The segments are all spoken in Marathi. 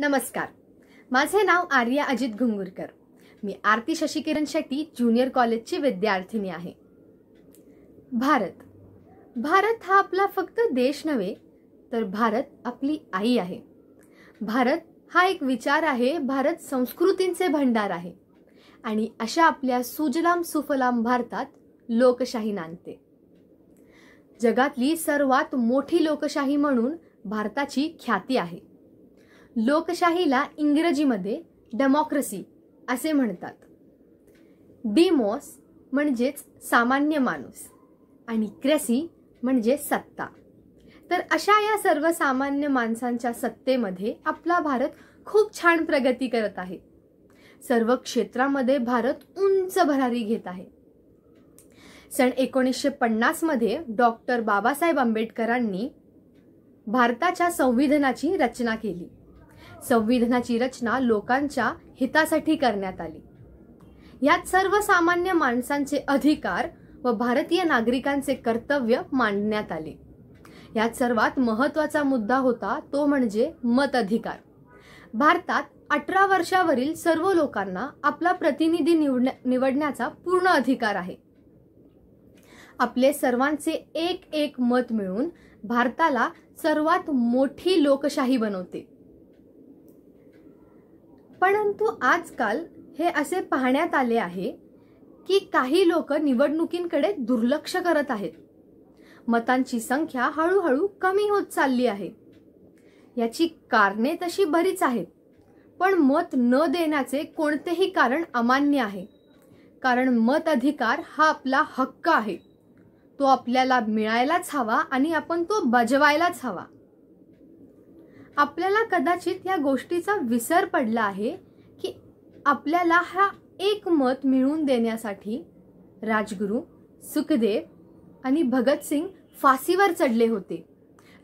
नमस्कार माझे नाव आर्या अजित घुंगुरकर मी आरती शशिकिरण शेट्टी ज्युनियर कॉलेजची विद्यार्थिनी आहे भारत भारत हा आपला फक्त देश नव्हे तर भारत आपली आई आहे भारत हा एक विचार आहे भारत संस्कृतींचे भंडार आहे आणि अशा आपल्या सुजलाम सुफलाम भारतात लोकशाही नांदते जगातली सर्वात मोठी लोकशाही म्हणून भारताची ख्याती आहे लोकशाहीला इंग्रजीमध्ये डेमॉक्रेसी असे म्हणतात डेमॉस म्हणजेच सामान्य माणूस आणि क्रेसी म्हणजे सत्ता तर अशा या सर्वसामान्य माणसांच्या सत्तेमध्ये आपला भारत खूप छान प्रगती करत आहे सर्व क्षेत्रामध्ये भारत उंच भरारी घेत आहे सन एकोणीसशे पन्नासमध्ये डॉक्टर बाबासाहेब आंबेडकरांनी भारताच्या संविधानाची रचना केली संविधानाची रचना लोकांच्या हितासाठी करण्यात आली यात सर्वसामान्य माणसांचे अधिकार व भारतीय नागरिकांचे कर्तव्य मांडण्यात आले यात सर्वात महत्वाचा मुद्दा होता तो म्हणजे मत अधिकार भारतात अठरा वर्षावरील सर्व लोकांना आपला प्रतिनिधी निवडण्याचा पूर्ण अधिकार आहे आपले सर्वांचे एक एक मत मिळून भारताला सर्वात मोठी लोकशाही बनवते परंतु आजकाल हे असे पाहण्यात आले आहे की काही लोक निवडणुकींकडे दुर्लक्ष करत आहेत मतांची संख्या हळूहळू कमी होत चालली आहे याची कारणे तशी बरीच आहेत पण मत न देण्याचे कोणतेही कारण अमान्य आहे कारण मत अधिकार हा आपला हक्क आहे तो आपल्याला मिळायलाच हवा आणि आपण तो बजवायलाच हवा आपल्याला कदाचित या गोष्टीचा विसर पडला आहे की आपल्याला हा एक मत मिळवून देण्यासाठी राजगुरू सुखदेव आणि भगतसिंग फाशीवर चढले होते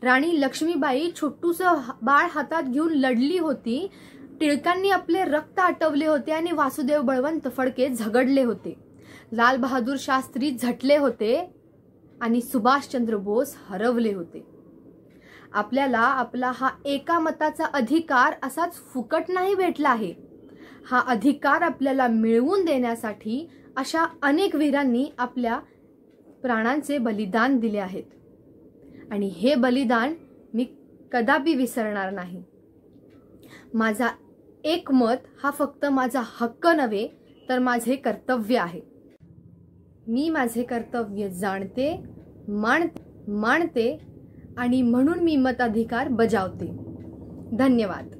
राणी लक्ष्मीबाई छोटूसं बाळ हातात घेऊन लढली होती टिळकांनी आपले रक्त आटवले होते आणि वासुदेव बळवंत फडके झगडले होते लाल बहादूर शास्त्री झटले होते आणि सुभाषचंद्र बोस हरवले होते आपल्याला आपला हा एका मताचा अधिकार असाच फुकट नाही भेटला आहे हा अधिकार आपल्याला मिळवून देण्यासाठी अशा अनेक वीरांनी आपल्या प्राणांचे बलिदान दिले आहेत आणि हे बलिदान मी कदापि विसरणार नाही माझा एक मत हा फक्त माझा हक्क नव्हे तर माझे कर्तव्य आहे मी माझे कर्तव्य जाणते माण मानते आणि म्हणून मी मताधिकार बजावते धन्यवाद